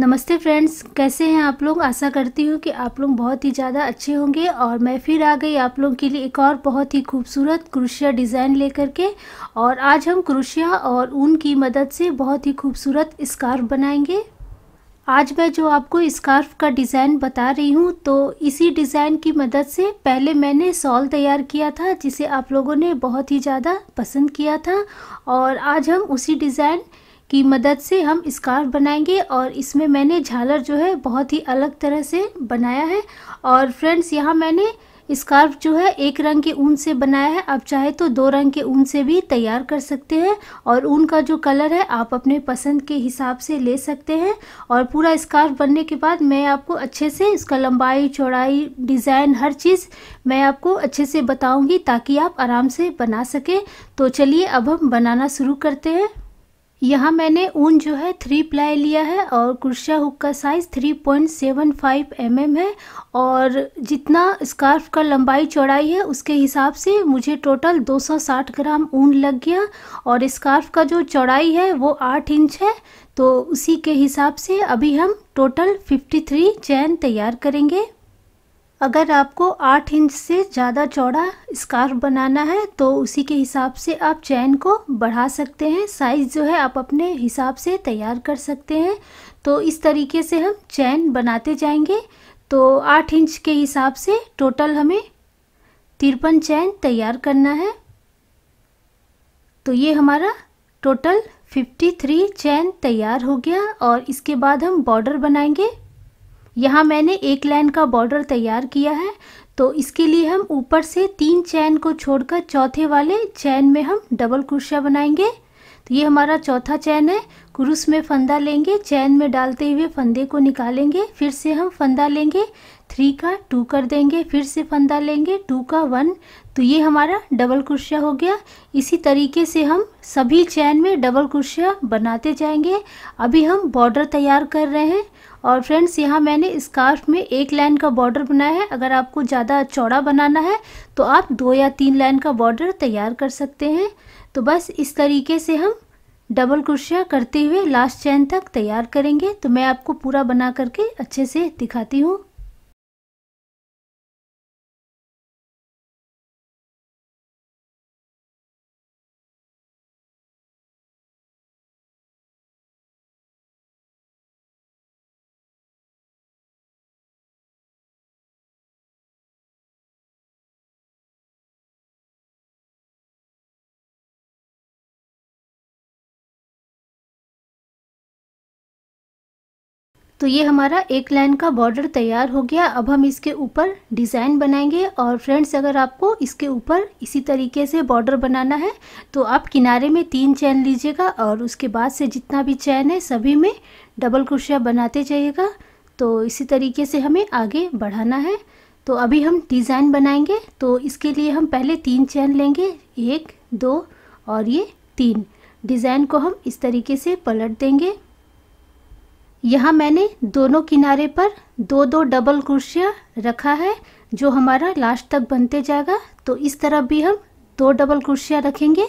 नमस्ते फ्रेंड्स कैसे हैं आप लोग आशा करती हूँ कि आप लोग बहुत ही ज़्यादा अच्छे होंगे और मैं फिर आ गई आप लोगों के लिए एक और बहुत ही खूबसूरत क्रुशिया डिज़ाइन लेकर के और आज हम क्रुशिया और ऊन की मदद से बहुत ही खूबसूरत स्कार्फ बनाएंगे आज मैं जो आपको स्कार्फ का डिज़ाइन बता रही हूँ तो इसी डिज़ाइन की मदद से पहले मैंने सॉल तैयार किया था जिसे आप लोगों ने बहुत ही ज़्यादा पसंद किया था और आज हम उसी डिज़ाइन की मदद से हम स्कार्फ बनाएंगे और इसमें मैंने झालर जो है बहुत ही अलग तरह से बनाया है और फ्रेंड्स यहाँ मैंने स्कार्फ जो है एक रंग के ऊन से बनाया है आप चाहे तो दो रंग के ऊन से भी तैयार कर सकते हैं और ऊन का जो कलर है आप अपने पसंद के हिसाब से ले सकते हैं और पूरा स्कार्फ बनने के बाद मैं आपको अच्छे से इसका लंबाई चौड़ाई डिज़ाइन हर चीज़ मैं आपको अच्छे से बताऊंगी ताकि आप आराम से बना सकें तो चलिए अब हम बनाना शुरू करते हैं यहाँ मैंने ऊन जो है थ्री प्लाई लिया है और कुर्शा हुक का size three point seven five M M है और जितना स्कार्फ का लंबाई चौड़ाई है उसके हिसाब से मुझे टोटल दो सौ साठ ग्राम ऊन लग गया और स्कार्फ का जो चौड़ाई है वो आठ इंच है तो उसी के हिसाब से अभी हम टोटल फिफ्टी थ्री चैन तैयार करेंगे अगर आपको आठ इंच से ज़्यादा चौड़ा स्कार्फ बनाना है तो उसी के हिसाब से आप चैन को बढ़ा सकते हैं साइज़ जो है आप अपने हिसाब से तैयार कर सकते हैं तो इस तरीके से हम चैन बनाते जाएंगे तो आठ इंच के हिसाब से टोटल हमें तिरपन चैन तैयार करना है तो ये हमारा टोटल 53 चैन तैयार हो गया और इसके बाद हम बॉर्डर बनाएंगे यहाँ मैंने एक लाइन का बॉर्डर तैयार किया है तो इसके लिए हम ऊपर से तीन चैन को छोड़कर चौथे वाले चैन में हम डबल क्रोशिया बनाएंगे तो ये हमारा चौथा चैन है क्रूस में फंदा लेंगे चैन में डालते हुए फंदे को निकालेंगे फिर से हम फंदा लेंगे थ्री का टू कर देंगे फिर से फंदा लेंगे टू का वन तो ये हमारा डबल क्रोशिया हो गया इसी तरीके से हम सभी चैन में डबल क्रोशिया बनाते जाएंगे अभी हम बॉर्डर तैयार कर रहे हैं और फ्रेंड्स यहाँ मैंने स्कार्फ में एक लाइन का बॉर्डर बनाया है अगर आपको ज़्यादा चौड़ा बनाना है तो आप दो या तीन लाइन का बॉर्डर तैयार कर सकते हैं तो बस इस तरीके से हम डबल क्रोशिया करते हुए लास्ट चैन तक तैयार करेंगे तो मैं आपको पूरा बना करके अच्छे से दिखाती हूँ तो ये हमारा एक लाइन का बॉर्डर तैयार हो गया अब हम इसके ऊपर डिज़ाइन बनाएंगे और फ्रेंड्स अगर आपको इसके ऊपर इसी तरीके से बॉर्डर बनाना है तो आप किनारे में तीन चैन लीजिएगा और उसके बाद से जितना भी चैन है सभी में डबल क्रोशिया बनाते जाइएगा तो इसी तरीके से हमें आगे बढ़ाना है तो अभी हम डिज़ाइन बनाएंगे तो इसके लिए हम पहले तीन चैन लेंगे एक दो और ये तीन डिज़ाइन को हम इस तरीके से पलट देंगे यहाँ मैंने दोनों किनारे पर दो दो डबल क्रोशिया रखा है जो हमारा लास्ट तक बनते जाएगा तो इस तरफ भी हम दो डबल क्रोशिया रखेंगे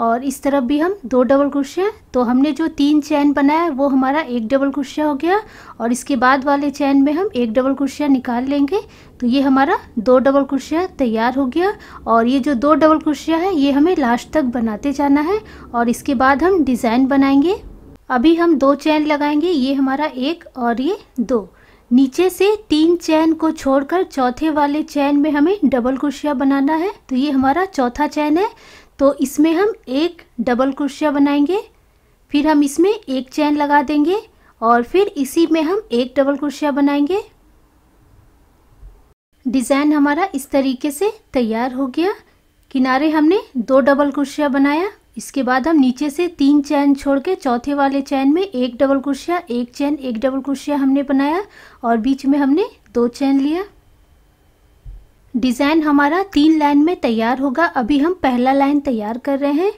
और इस तरफ भी हम दो डबल क्रोशिया तो हमने जो तीन चैन बनाया वो हमारा एक डबल क्रोशिया हो गया और इसके बाद वाले चैन में हम एक डबल क्रोशिया निकाल लेंगे तो ये हमारा दो डबल क्रोशिया तैयार हो गया और ये जो दो डबल क्रोशिया है ये हमें लास्ट तक बनाते जाना है और इसके बाद हम डिज़ाइन बनाएंगे अभी हम दो चैन लगाएंगे ये हमारा एक और ये दो नीचे से तीन चैन को छोड़कर चौथे वाले चैन में हमें डबल क्रोशिया बनाना है तो ये हमारा चौथा चैन है तो इसमें हम एक डबल क्रोशिया बनाएंगे फिर हम इसमें एक चैन लगा देंगे और फिर इसी में हम एक डबल क्रोशिया बनाएंगे डिज़ाइन हमारा इस तरीके से तैयार हो गया किनारे हमने दो डबल क्रोशिया बनाया इसके बाद हम नीचे से तीन चैन छोड़ के चौथे वाले चैन में एक डबल क्रोशिया एक चैन एक डबल क्रोशिया हमने बनाया और बीच में हमने दो चैन लिया डिज़ाइन हमारा तीन लाइन में तैयार होगा अभी हम पहला लाइन तैयार कर रहे हैं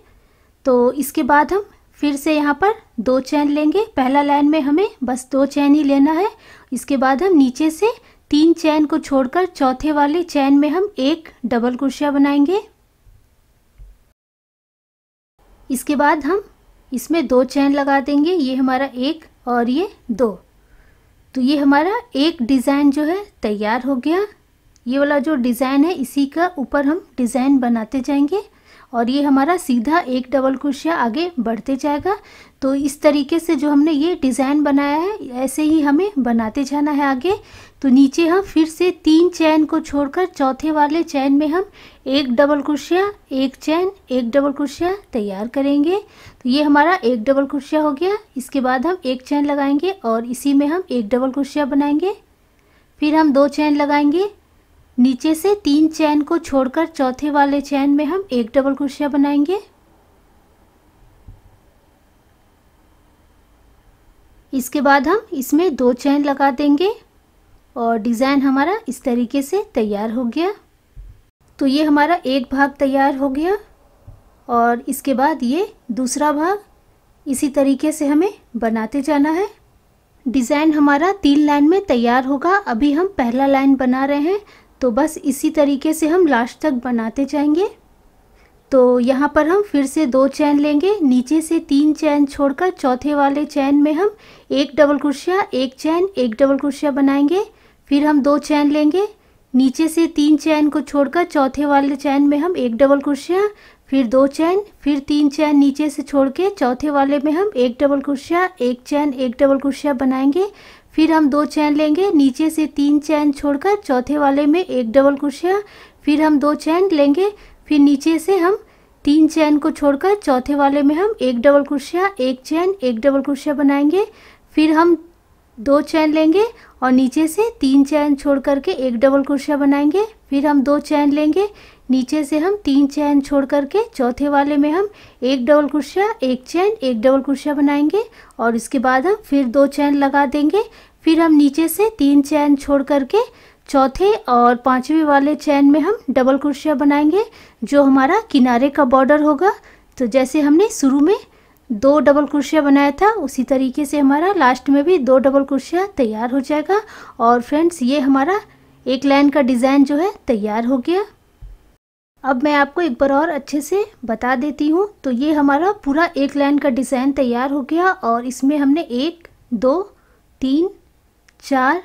तो इसके बाद हम फिर से यहाँ पर दो चैन लेंगे पहला लाइन में हमें बस दो चैन ही लेना है इसके बाद हम नीचे से तीन चैन को छोड़कर चौथे वाले चैन में हम एक डबल क्रोशिया बनाएंगे इसके बाद हम इसमें दो चैन लगा देंगे ये हमारा एक और ये दो तो ये हमारा एक डिज़ाइन जो है तैयार हो गया ये वाला जो डिज़ाइन है इसी का ऊपर हम डिज़ाइन बनाते जाएंगे और ये हमारा सीधा एक डबल क्रोशिया आगे बढ़ते जाएगा तो इस तरीके से जो हमने ये डिज़ाइन बनाया है ऐसे ही हमें बनाते जाना है आगे तो नीचे हम फिर से तीन चैन को छोड़कर चौथे वाले चैन में हम एक डबल क्रोशिया एक चैन एक डबल क्रोशिया तैयार करेंगे तो ये हमारा एक डबल क्रोशिया हो गया इसके बाद हम एक चैन लगाएंगे और इसी में हम एक डबल क्रोशिया बनाएंगे फिर हम दो चैन लगाएंगे नीचे से तीन चैन को छोड़कर चौथे वाले चैन में हम एक डबल क्रोशिया बनाएंगे इसके बाद हम इसमें दो चैन लगा देंगे और डिज़ाइन हमारा इस तरीके से तैयार हो गया तो ये हमारा एक भाग तैयार हो गया और इसके बाद ये दूसरा भाग इसी तरीके से हमें बनाते जाना है डिज़ाइन हमारा तीन लाइन में तैयार होगा अभी हम पहला लाइन बना रहे हैं तो बस इसी तरीके से हम लास्ट तक बनाते जाएंगे तो यहाँ पर हम फिर से दो चैन लेंगे नीचे से तीन चैन छोड़कर चौथे वाले चैन में हम एक डबल क्रोशिया एक चैन एक डबल क्रोशिया बनाएंगे फिर हम दो चैन लेंगे नीचे से तीन चैन को छोड़कर चौथे वाले चैन में हम एक डबल क्रोशिया फिर दो चैन फिर तीन चैन नीचे से छोड़ के चौथे वाले में हम एक डबल क्रोशिया एक चैन एक डबल क्रोशिया बनाएंगे फिर हम दो चैन लेंगे नीचे से तीन चैन छोड़कर चौथे वाले में एक डबल क्रोशिया फिर हम दो चैन लेंगे फिर नीचे से हम तीन चैन को छोड़कर चौथे वाले में हम एक डबल क्रोशिया एक चैन एक डबल क्रोशिया बनाएंगे फिर हम दो चैन लेंगे और नीचे से तीन चैन छोड़ करके एक डबल क्रोशिया बनाएंगे फिर हम दो चैन लेंगे नीचे से हम तीन चैन छोड़ करके चौथे वाले में हम एक डबल क्रोशिया एक चैन एक डबल क्रोशिया बनाएंगे और इसके बाद हम फिर दो चैन लगा देंगे फिर हम नीचे से तीन चैन छोड़ करके चौथे और पांचवे वाले चैन में हम डबल क्रोशिया बनाएंगे जो हमारा किनारे का बॉर्डर होगा तो जैसे हमने शुरू में दो डबल क्रोशिया बनाया था उसी तरीके से हमारा लास्ट में भी दो डबल क्रोशिया तैयार हो जाएगा और फ्रेंड्स ये हमारा एक लाइन का डिज़ाइन जो है तैयार हो गया अब मैं आपको एक बार और अच्छे से बता देती हूँ तो ये हमारा पूरा एक लाइन का डिज़ाइन तैयार हो गया और इसमें हमने एक दो तीन चार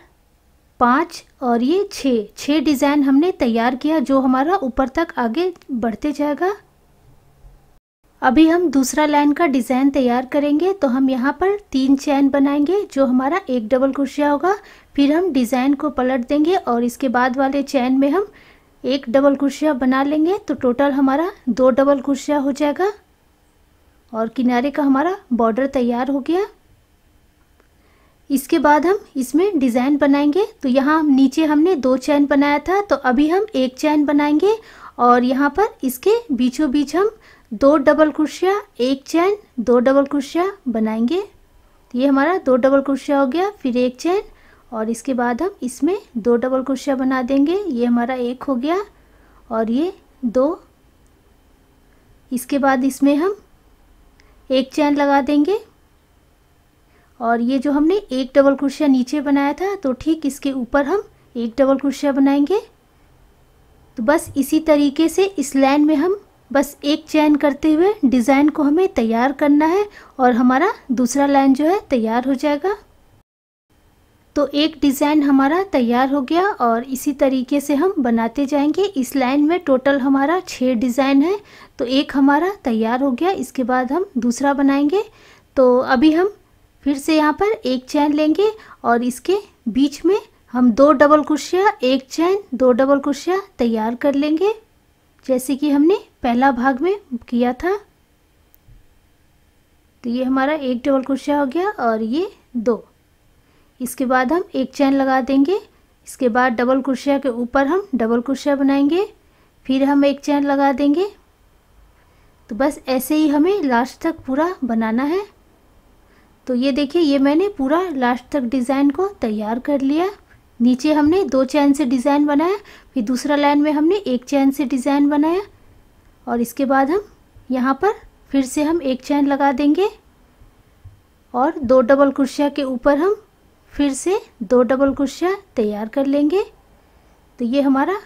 पाँच और ये छः छः डिज़ाइन हमने तैयार किया जो हमारा ऊपर तक आगे बढ़ते जाएगा अभी हम दूसरा लाइन का डिज़ाइन तैयार करेंगे तो हम यहाँ पर तीन चैन बनाएंगे जो हमारा एक डबल क्रोशिया होगा फिर हम डिज़ाइन को पलट देंगे और इसके बाद वाले चैन में हम एक डबल क्रोशिया बना लेंगे तो टोटल हमारा दो डबल क्रोशिया हो जाएगा और किनारे का हमारा बॉर्डर तैयार हो गया इसके बाद हम इसमें डिज़ाइन बनाएंगे तो यहाँ नीचे हमने दो चैन बनाया था तो अभी हम एक चैन बनाएंगे और यहाँ पर इसके बीचों बीच हम दो डबल कुर्सिया एक चैन दो डबल क्रोशिया बनाएंगे तो ये हमारा दो डबल कुर्सिया हो गया फिर एक चैन और इसके बाद हम इसमें दो डबल कुर्सिया बना देंगे ये हमारा एक हो गया और ये दो इसके बाद इसमें हम एक चैन लगा देंगे और ये जो हमने एक डबल क्रोशिया नीचे बनाया था तो ठीक इसके ऊपर हम एक डबल क्रोशिया बनाएंगे तो बस इसी तरीके से इस लाइन में हम बस एक चैन करते हुए डिज़ाइन को हमें तैयार करना है और हमारा दूसरा लाइन जो है तैयार हो जाएगा तो एक डिज़ाइन हमारा तैयार हो गया और इसी तरीके से हम बनाते जाएंगे इस लाइन में टोटल हमारा छः डिज़ाइन है तो एक हमारा तैयार हो गया इसके बाद हम दूसरा बनाएंगे तो अभी हम फिर से यहाँ पर एक चैन लेंगे और इसके बीच में हम दो डबल क्रोशिया एक चैन दो डबल क्रोशिया तैयार कर लेंगे जैसे कि हमने पहला भाग में किया था तो ये हमारा एक डबल क्रोशिया हो गया और ये दो इसके बाद हम एक चैन लगा देंगे इसके बाद डबल क्रोशिया के ऊपर हम डबल क्रोशिया बनाएंगे फिर हम एक चैन लगा देंगे तो बस ऐसे ही हमें लास्ट तक पूरा बनाना है तो ये देखिए ये मैंने पूरा लास्ट तक डिज़ाइन को तैयार कर लिया नीचे हमने दो चैन से डिज़ाइन बनाया फिर दूसरा लाइन में हमने एक चैन से डिज़ाइन बनाया और इसके बाद हम यहाँ पर फिर से हम एक चैन लगा देंगे और दो डबल कुर्सिया के ऊपर हम फिर से दो डबल कुर्सिया तैयार कर लेंगे तो ये हमारा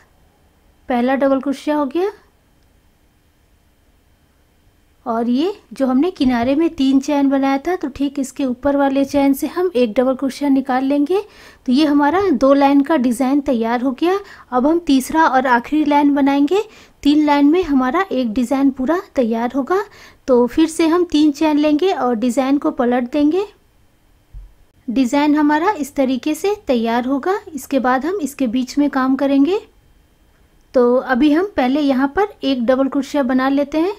पहला डबल कुर्सिया हो गया और ये जो हमने किनारे में तीन चैन बनाया था तो ठीक इसके ऊपर वाले चैन से हम एक डबल क्रोशिया निकाल लेंगे तो ये हमारा दो लाइन का डिज़ाइन तैयार हो गया अब हम तीसरा और आखिरी लाइन बनाएंगे तीन लाइन में हमारा एक डिज़ाइन पूरा तैयार होगा तो फिर से हम तीन चैन लेंगे और डिज़ाइन को पलट देंगे डिज़ाइन हमारा इस तरीके से तैयार होगा इसके बाद हम इसके बीच में काम करेंगे तो अभी हम पहले यहाँ पर एक डबल क्रोशिया बना लेते हैं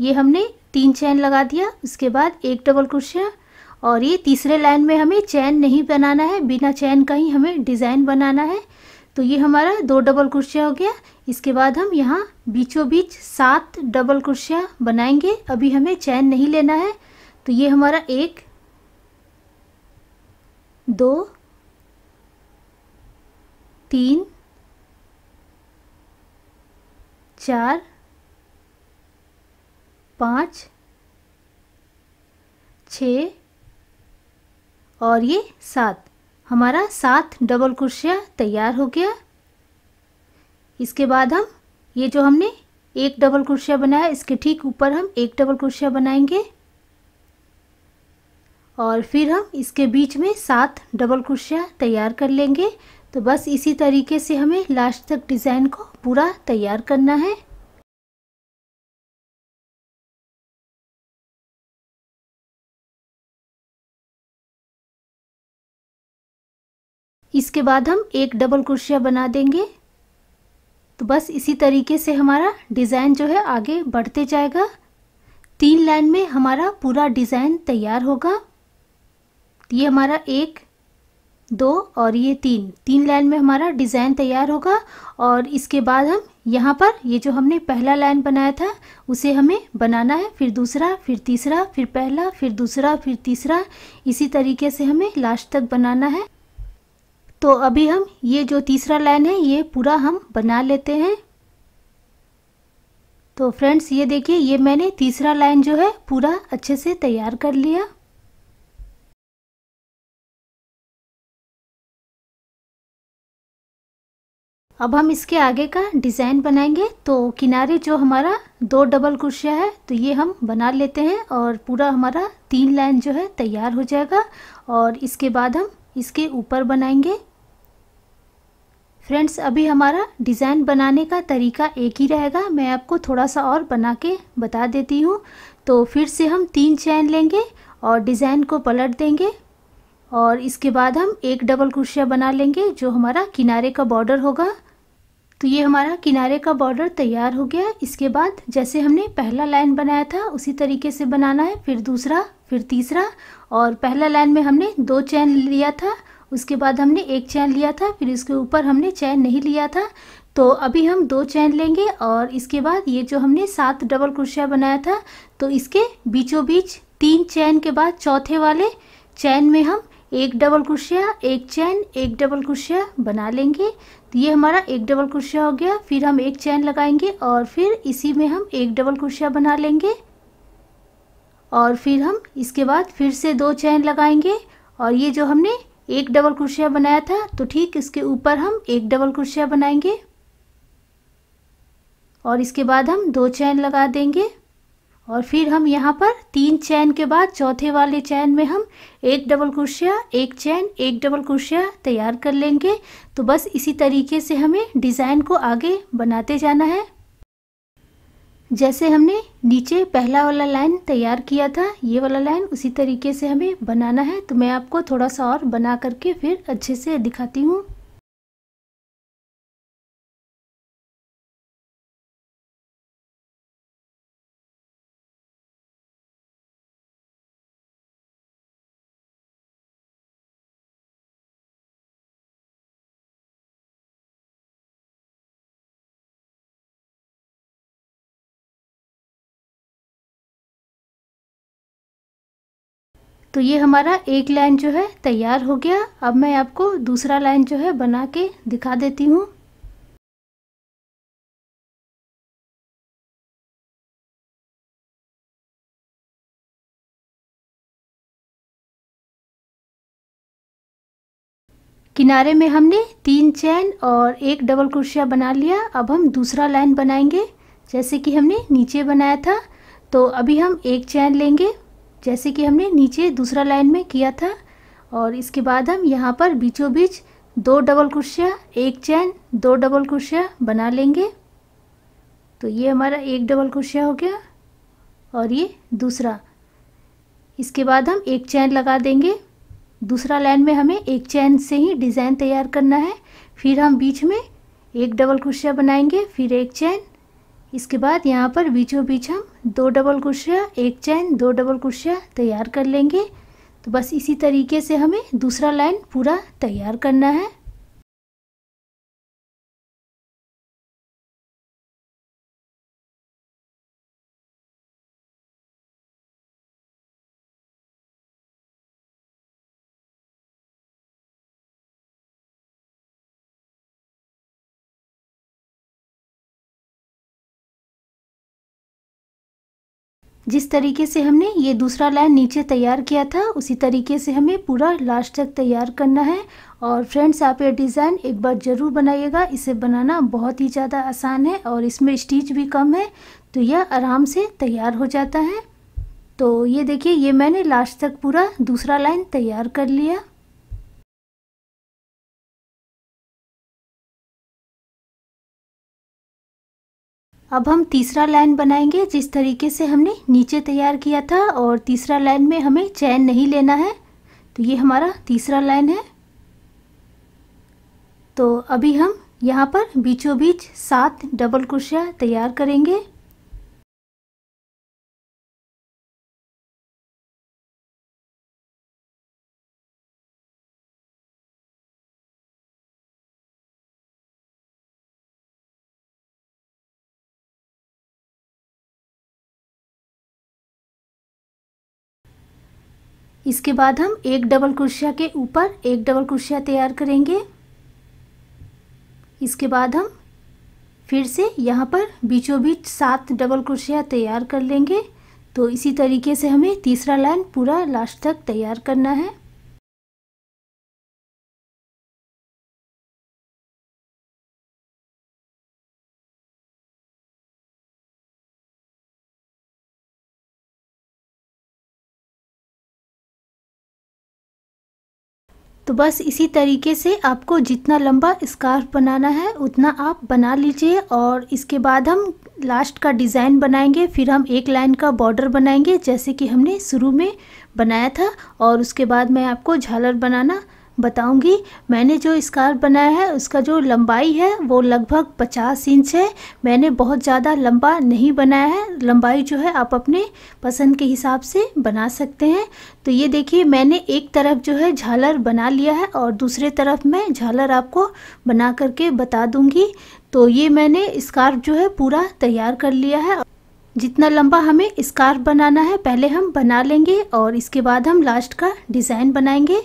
ये हमने तीन चैन लगा दिया उसके बाद एक डबल क्रोशिया और ये तीसरे लाइन में हमें चैन नहीं बनाना है बिना चैन का ही हमें डिज़ाइन बनाना है तो ये हमारा दो डबल क्रोशिया हो गया इसके बाद हम यहाँ बीचों बीच सात डबल क्रोशिया बनाएंगे अभी हमें चैन नहीं लेना है तो ये हमारा एक दो तीन चार पाँच छ और ये सात हमारा सात डबल क्रोशिया तैयार हो गया इसके बाद हम ये जो हमने एक डबल क्रोशिया बनाया इसके ठीक ऊपर हम एक डबल क्रोशिया बनाएंगे और फिर हम इसके बीच में सात डबल क्रोशिया तैयार कर लेंगे तो बस इसी तरीके से हमें लास्ट तक डिज़ाइन को पूरा तैयार करना है इसके बाद हम एक डबल क्रोशिया बना देंगे तो बस इसी तरीके से हमारा डिज़ाइन जो है आगे बढ़ते जाएगा तीन लाइन में हमारा पूरा डिज़ाइन तैयार होगा ये हमारा एक दो और ये तीन तीन लाइन में हमारा डिज़ाइन तैयार होगा और इसके बाद हम यहाँ पर ये जो हमने पहला लाइन बनाया था उसे हमें बनाना है फिर दूसरा फिर तीसरा फिर पहला फिर दूसरा फिर तीसरा इसी तरीके से हमें लास्ट तक बनाना है तो अभी हम ये जो तीसरा लाइन है ये पूरा हम बना लेते हैं तो फ्रेंड्स ये देखिए ये मैंने तीसरा लाइन जो है पूरा अच्छे से तैयार कर लिया अब हम इसके आगे का डिज़ाइन बनाएंगे तो किनारे जो हमारा दो डबल कुर्सिया है तो ये हम बना लेते हैं और पूरा हमारा तीन लाइन जो है तैयार हो जाएगा और इसके बाद हम इसके ऊपर बनाएंगे फ्रेंड्स अभी हमारा डिज़ाइन बनाने का तरीका एक ही रहेगा मैं आपको थोड़ा सा और बना के बता देती हूँ तो फिर से हम तीन चैन लेंगे और डिज़ाइन को पलट देंगे और इसके बाद हम एक डबल क्रोशिया बना लेंगे जो हमारा किनारे का बॉर्डर होगा तो ये हमारा किनारे का बॉर्डर तैयार हो गया इसके बाद जैसे हमने पहला लाइन बनाया था उसी तरीके से बनाना है फिर दूसरा फिर तीसरा और पहला लाइन में हमने दो चैन लिया था उसके बाद हमने एक चैन लिया था फिर इसके ऊपर हमने चैन नहीं लिया था तो अभी हम दो चैन लेंगे और इसके बाद ये जो हमने सात डबल क्रोशिया बनाया था तो इसके बीचों बीच तीन चैन के बाद चौथे वाले चैन में हम एक डबल क्रोशिया एक चैन एक डबल क्रोशिया बना लेंगे तो ये हमारा एक डबल क्रोशिया हो गया फिर हम एक चैन लगाएंगे और फिर इसी में हम एक डबल क्रोशिया बना लेंगे और फिर हम इसके बाद फिर से दो चैन लगाएंगे और ये जो हमने एक डबल क्रोशिया बनाया था तो ठीक इसके ऊपर हम एक डबल क्रोशिया बनाएंगे और इसके बाद हम दो चैन लगा देंगे और फिर हम यहाँ पर तीन चैन के बाद चौथे वाले चैन में हम एक डबल क्रोशिया एक चैन एक डबल क्रोशिया तैयार कर लेंगे तो बस इसी तरीके से हमें डिज़ाइन को आगे बनाते जाना है जैसे हमने नीचे पहला वाला लाइन तैयार किया था ये वाला लाइन उसी तरीके से हमें बनाना है तो मैं आपको थोड़ा सा और बना करके फिर अच्छे से दिखाती हूँ तो ये हमारा एक लाइन जो है तैयार हो गया अब मैं आपको दूसरा लाइन जो है बना के दिखा देती हूँ किनारे में हमने तीन चैन और एक डबल क्रोशिया बना लिया अब हम दूसरा लाइन बनाएंगे जैसे कि हमने नीचे बनाया था तो अभी हम एक चैन लेंगे जैसे कि हमने नीचे दूसरा लाइन में किया था और इसके बाद हम यहाँ पर बीचों बीच दो डबल क्रोशिया एक चैन दो डबल क्रोशिया बना लेंगे तो ये हमारा एक डबल क्रोशिया हो गया और ये दूसरा इसके बाद हम एक चैन लगा देंगे दूसरा लाइन में हमें एक चैन से ही डिज़ाइन तैयार करना है फिर हम बीच में एक डबल क्रोशिया बनाएंगे फिर एक चैन इसके बाद यहाँ पर बीचों बीच हम दो डबल कुर्सिया एक चैन दो डबल कुर्सिया तैयार कर लेंगे तो बस इसी तरीके से हमें दूसरा लाइन पूरा तैयार करना है जिस तरीके से हमने ये दूसरा लाइन नीचे तैयार किया था उसी तरीके से हमें पूरा लास्ट तक तैयार करना है और फ्रेंड्स आप ये डिज़ाइन एक बार ज़रूर बनाइएगा इसे बनाना बहुत ही ज़्यादा आसान है और इसमें स्टिच भी कम है तो यह आराम से तैयार हो जाता है तो ये देखिए ये मैंने लास्ट तक पूरा दूसरा लाइन तैयार कर लिया अब हम तीसरा लाइन बनाएंगे जिस तरीके से हमने नीचे तैयार किया था और तीसरा लाइन में हमें चैन नहीं लेना है तो ये हमारा तीसरा लाइन है तो अभी हम यहाँ पर बीचों बीच सात डबल क्रोशिया तैयार करेंगे इसके बाद हम एक डबल क्रोशिया के ऊपर एक डबल क्रोशिया तैयार करेंगे इसके बाद हम फिर से यहाँ पर बीचों बीच सात डबल क्रोशिया तैयार कर लेंगे तो इसी तरीके से हमें तीसरा लाइन पूरा लास्ट तक तैयार करना है तो बस इसी तरीके से आपको जितना लंबा स्कार्फ बनाना है उतना आप बना लीजिए और इसके बाद हम लास्ट का डिज़ाइन बनाएंगे फिर हम एक लाइन का बॉर्डर बनाएंगे जैसे कि हमने शुरू में बनाया था और उसके बाद मैं आपको झालर बनाना बताऊंगी मैंने जो स्कार्फ बनाया है उसका जो लंबाई है वो लगभग 50 इंच है मैंने बहुत ज़्यादा लंबा नहीं बनाया है लंबाई जो है आप अपने पसंद के हिसाब से बना सकते हैं तो ये देखिए मैंने एक तरफ जो है झालर बना लिया है और दूसरे तरफ मैं झालर आपको बना करके बता दूँगी तो ये मैंने स्कार्फ जो है पूरा तैयार कर लिया है जितना लंबा हमें स्कार्फ बनाना है पहले हम बना लेंगे और इसके बाद हम लास्ट का डिज़ाइन बनाएंगे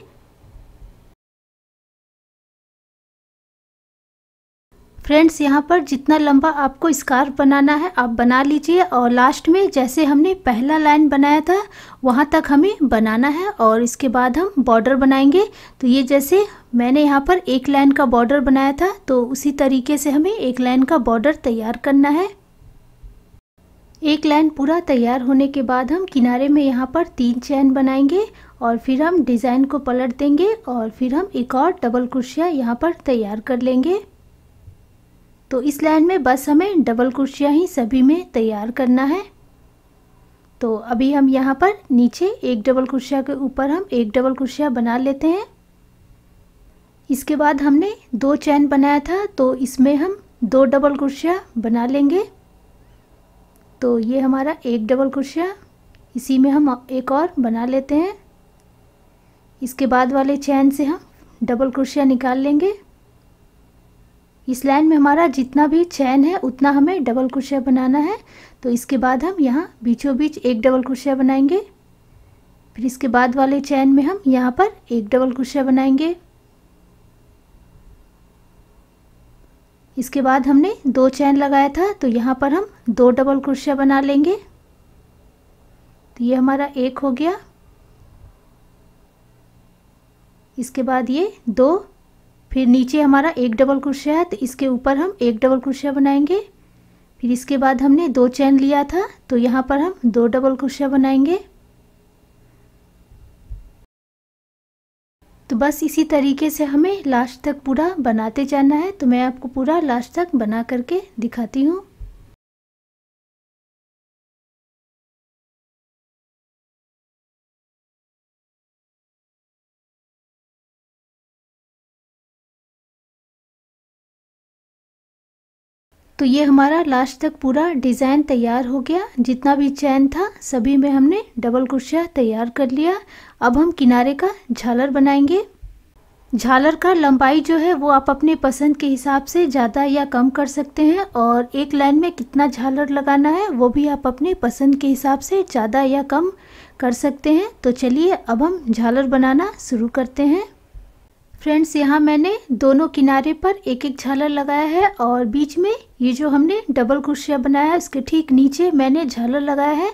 फ्रेंड्स यहाँ पर जितना लंबा आपको स्कार्फ बनाना है आप बना लीजिए और लास्ट में जैसे हमने पहला लाइन बनाया था वहाँ तक हमें बनाना है और इसके बाद हम बॉर्डर बनाएंगे तो ये जैसे मैंने यहाँ पर एक लाइन का बॉर्डर बनाया था तो उसी तरीके से हमें एक लाइन का बॉर्डर तैयार करना है एक लाइन पूरा तैयार होने के बाद हम किनारे में यहाँ पर तीन चैन बनाएंगे और फिर हम डिज़ाइन को पलट देंगे और फिर हम एक और डबल कुर्सिया यहाँ पर तैयार कर लेंगे तो इस लाइन में बस हमें डबल क्रोशिया ही सभी में तैयार करना है तो अभी हम यहाँ पर नीचे एक डबल क्रोशिया के ऊपर हम एक डबल क्रोशिया बना लेते हैं इसके बाद हमने दो चैन बनाया था तो इसमें हम दो डबल क्रोशिया बना लेंगे तो ये हमारा एक डबल क्रोशिया इसी में हम एक और बना लेते हैं इसके बाद वाले चैन से हम डबल क्रोशिया निकाल लेंगे इस लाइन में हमारा जितना भी चैन है उतना हमें डबल क्रोशिया बनाना है तो इसके बाद हम यहाँ बीचों बीच एक डबल क्रोशिया बनाएंगे फिर इसके बाद वाले चैन में हम यहाँ पर एक डबल क्रोशिया बनाएंगे इसके बाद हमने दो चैन लगाया था तो यहाँ पर हम दो डबल क्रोशिया बना लेंगे तो ये हमारा एक हो गया इसके बाद ये दो फिर नीचे हमारा एक डबल क्रोशिया है तो इसके ऊपर हम एक डबल क्रोशिया बनाएंगे फिर इसके बाद हमने दो चैन लिया था तो यहाँ पर हम दो डबल क्रोशिया बनाएंगे तो बस इसी तरीके से हमें लास्ट तक पूरा बनाते जाना है तो मैं आपको पूरा लास्ट तक बना करके दिखाती हूँ तो ये हमारा लास्ट तक पूरा डिज़ाइन तैयार हो गया जितना भी चैन था सभी में हमने डबल क्रोशिया तैयार कर लिया अब हम किनारे का झालर बनाएंगे झालर का लंबाई जो है वो आप अपने पसंद के हिसाब से ज़्यादा या कम कर सकते हैं और एक लाइन में कितना झालर लगाना है वो भी आप अपने पसंद के हिसाब से ज़्यादा या कम कर सकते हैं तो चलिए अब हम झालर बनाना शुरू करते हैं फ्रेंड्स यहाँ मैंने दोनों किनारे पर एक एक झालर लगाया है और बीच में ये जो हमने डबल क्रोशिया बनाया है उसके ठीक नीचे मैंने झालर लगाया है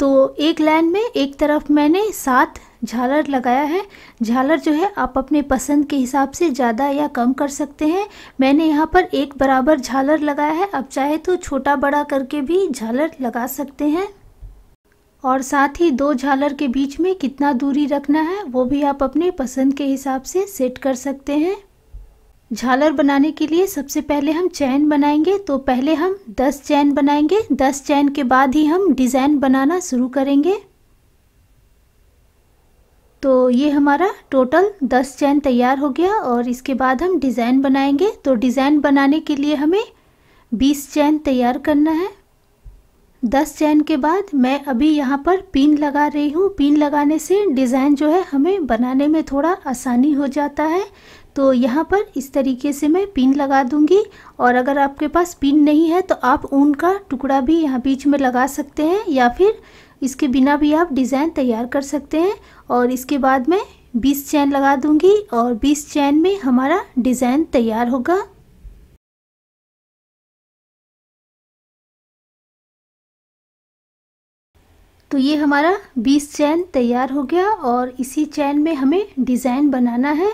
तो एक लाइन में एक तरफ मैंने सात झालर लगाया है झालर जो है आप अपने पसंद के हिसाब से ज़्यादा या कम कर सकते हैं मैंने यहाँ पर एक बराबर झालर लगाया है आप चाहे तो छोटा बड़ा करके भी झालर लगा सकते हैं और साथ ही दो झालर के बीच में कितना दूरी रखना है वो भी आप अपने पसंद के हिसाब से सेट कर सकते हैं झालर बनाने के लिए सबसे पहले हम चैन बनाएंगे तो पहले हम 10 चैन बनाएंगे 10 चैन के बाद ही हम डिज़ाइन बनाना शुरू करेंगे तो ये हमारा टोटल 10 चैन तैयार हो गया और इसके बाद हम डिज़ाइन बनाएंगे तो डिज़ाइन बनाने के लिए हमें 20 चैन तैयार करना है दस चैन के बाद मैं अभी यहाँ पर पिन लगा रही हूँ पिन लगाने से डिज़ाइन जो है हमें बनाने में थोड़ा आसानी हो जाता है तो यहाँ पर इस तरीके से मैं पिन लगा दूँगी और अगर आपके पास पिन नहीं है तो आप ऊन का टुकड़ा भी यहाँ बीच में लगा सकते हैं या फिर इसके बिना भी आप डिज़ाइन तैयार कर सकते हैं और इसके बाद मैं बीस चैन लगा दूँगी और बीस चैन में हमारा डिज़ाइन तैयार होगा तो ये हमारा बीस चैन तैयार हो गया और इसी चैन में हमें डिज़ाइन बनाना है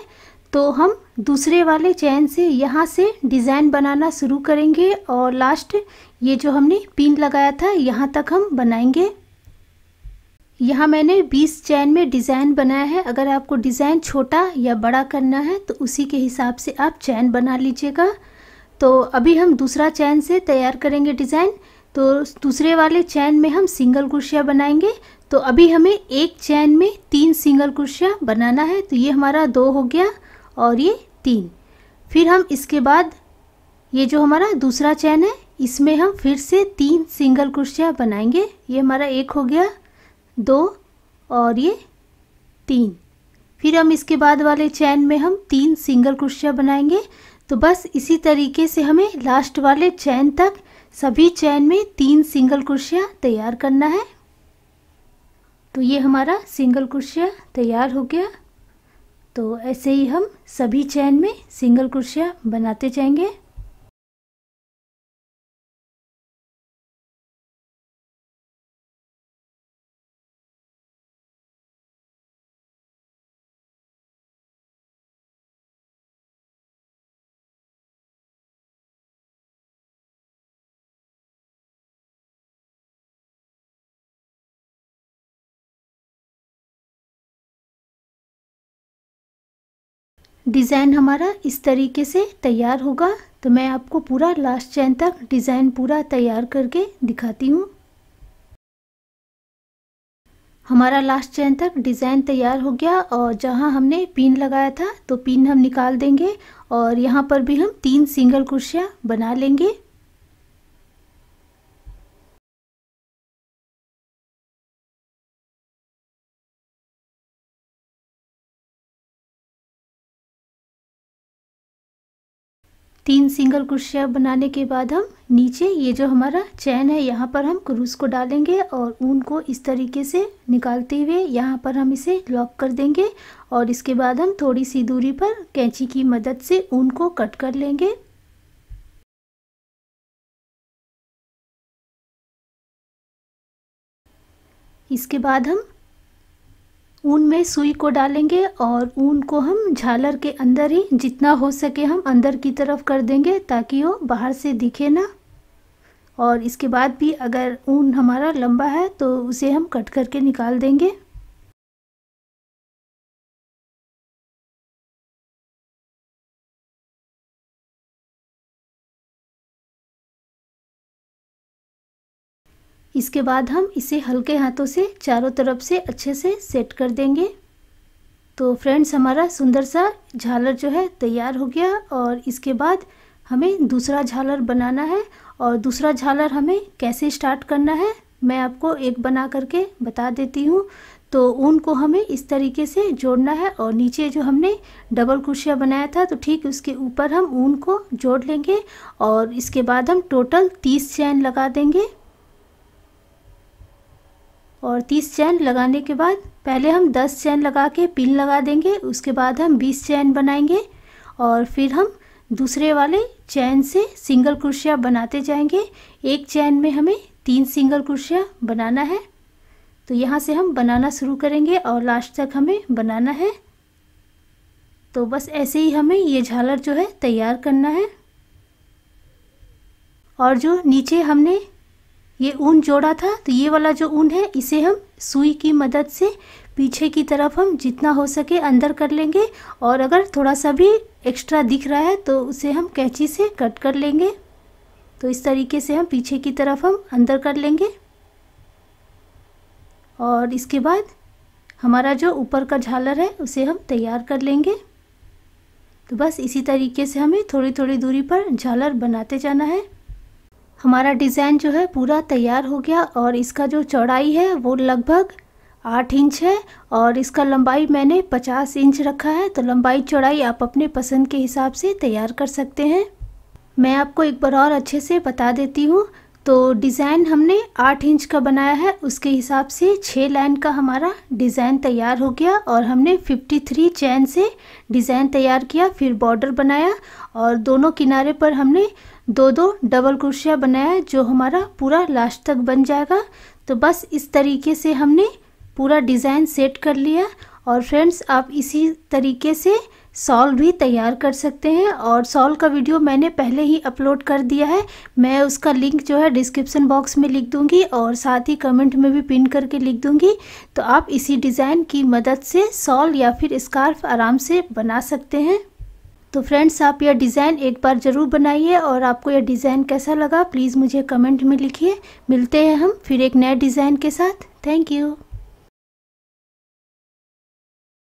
तो हम दूसरे वाले चैन से यहाँ से डिज़ाइन बनाना शुरू करेंगे और लास्ट ये जो हमने पिन लगाया था यहाँ तक हम बनाएंगे यहाँ मैंने 20 चैन में डिज़ाइन बनाया है अगर आपको डिज़ाइन छोटा या बड़ा करना है तो उसी के हिसाब से आप चैन बना लीजिएगा तो अभी हम दूसरा चैन से तैयार करेंगे डिज़ाइन तो दूसरे वाले चैन में हम सिंगल क्रोशिया बनाएंगे तो अभी हमें एक चैन में तीन सिंगल क्रोशिया बनाना है तो ये हमारा दो हो गया और ये तीन फिर हम इसके बाद ये जो हमारा दूसरा चैन है इसमें हम फिर से तीन सिंगल क्रोशिया बनाएंगे ये हमारा एक हो गया दो और ये तीन फिर हम इसके बाद वाले चैन में हम तीन सिंगल क्रोशिया बनाएंगे तो बस इसी तरीके से हमें लास्ट वाले चैन तक सभी चैन में तीन सिंगल कुर्सियाँ तैयार करना है तो ये हमारा सिंगल कुर्सियाँ तैयार हो गया तो ऐसे ही हम सभी चैन में सिंगल कुर्सियाँ बनाते जाएंगे डिज़ाइन हमारा इस तरीके से तैयार होगा तो मैं आपको पूरा लास्ट चैन तक डिज़ाइन पूरा तैयार करके दिखाती हूँ हमारा लास्ट चैन तक डिज़ाइन तैयार हो गया और जहाँ हमने पिन लगाया था तो पिन हम निकाल देंगे और यहाँ पर भी हम तीन सिंगल कुर्सियाँ बना लेंगे तीन सिंगल क्रोशिया बनाने के बाद हम नीचे ये जो हमारा चैन है यहाँ पर हम क्रूस को डालेंगे और ऊन को इस तरीके से निकालते हुए यहाँ पर हम इसे लॉक कर देंगे और इसके बाद हम थोड़ी सी दूरी पर कैंची की मदद से ऊन को कट कर लेंगे इसके बाद हम ऊन में सुई को डालेंगे और ऊन को हम झालर के अंदर ही जितना हो सके हम अंदर की तरफ कर देंगे ताकि वो बाहर से दिखे ना और इसके बाद भी अगर ऊन हमारा लंबा है तो उसे हम कट करके निकाल देंगे इसके बाद हम इसे हल्के हाथों से चारों तरफ से अच्छे से सेट कर देंगे तो फ्रेंड्स हमारा सुंदर सा झालर जो है तैयार हो गया और इसके बाद हमें दूसरा झालर बनाना है और दूसरा झालर हमें कैसे स्टार्ट करना है मैं आपको एक बना करके बता देती हूँ तो ऊन को हमें इस तरीके से जोड़ना है और नीचे जो हमने डबल क्रोशिया बनाया था तो ठीक उसके ऊपर हम ऊन को जोड़ लेंगे और इसके बाद हम टोटल तीस चैन लगा देंगे और तीस चैन लगाने के बाद पहले हम दस चैन लगा के पिन लगा देंगे उसके बाद हम बीस चैन बनाएंगे और फिर हम दूसरे वाले चैन से सिंगल क्रोशिया बनाते जाएंगे एक चैन में हमें तीन सिंगल क्रोशिया बनाना है तो यहाँ से हम बनाना शुरू करेंगे और लास्ट तक हमें बनाना है तो बस ऐसे ही हमें ये झालर जो है तैयार करना है और जो नीचे हमने ये ऊन जोड़ा था तो ये वाला जो ऊन है इसे हम सुई की मदद से पीछे की तरफ हम जितना हो सके अंदर कर लेंगे और अगर थोड़ा सा भी एक्स्ट्रा दिख रहा है तो उसे हम कैंची से कट कर लेंगे तो इस तरीके से हम पीछे की तरफ हम अंदर कर लेंगे और इसके बाद हमारा जो ऊपर का झालर है उसे हम तैयार कर लेंगे तो बस इसी तरीके से हमें थोड़ी थोड़ी दूरी पर झालर बनाते जाना है हमारा डिज़ाइन जो है पूरा तैयार हो गया और इसका जो चौड़ाई है वो लगभग आठ इंच है और इसका लंबाई मैंने पचास इंच रखा है तो लंबाई चौड़ाई आप अपने पसंद के हिसाब से तैयार कर सकते हैं मैं आपको एक बार और अच्छे से बता देती हूँ तो डिज़ाइन हमने आठ इंच का बनाया है उसके हिसाब से छः लाइन का हमारा डिज़ाइन तैयार हो गया और हमने 53 चैन से डिज़ाइन तैयार किया फिर बॉर्डर बनाया और दोनों किनारे पर हमने दो दो डबल क्रोशिया बनाया जो हमारा पूरा लास्ट तक बन जाएगा तो बस इस तरीके से हमने पूरा डिज़ाइन सेट कर लिया और फ्रेंड्स आप इसी तरीके से सॉल भी तैयार कर सकते हैं और सॉल का वीडियो मैंने पहले ही अपलोड कर दिया है मैं उसका लिंक जो है डिस्क्रिप्शन बॉक्स में लिख दूंगी और साथ ही कमेंट में भी पिन करके लिख दूंगी तो आप इसी डिज़ाइन की मदद से सॉल या फिर स्कार्फ आराम से बना सकते हैं तो फ्रेंड्स आप यह डिज़ाइन एक बार ज़रूर बनाइए और आपको यह डिज़ाइन कैसा लगा प्लीज़ मुझे कमेंट में लिखिए मिलते हैं हम फिर एक नए डिज़ाइन के साथ थैंक यू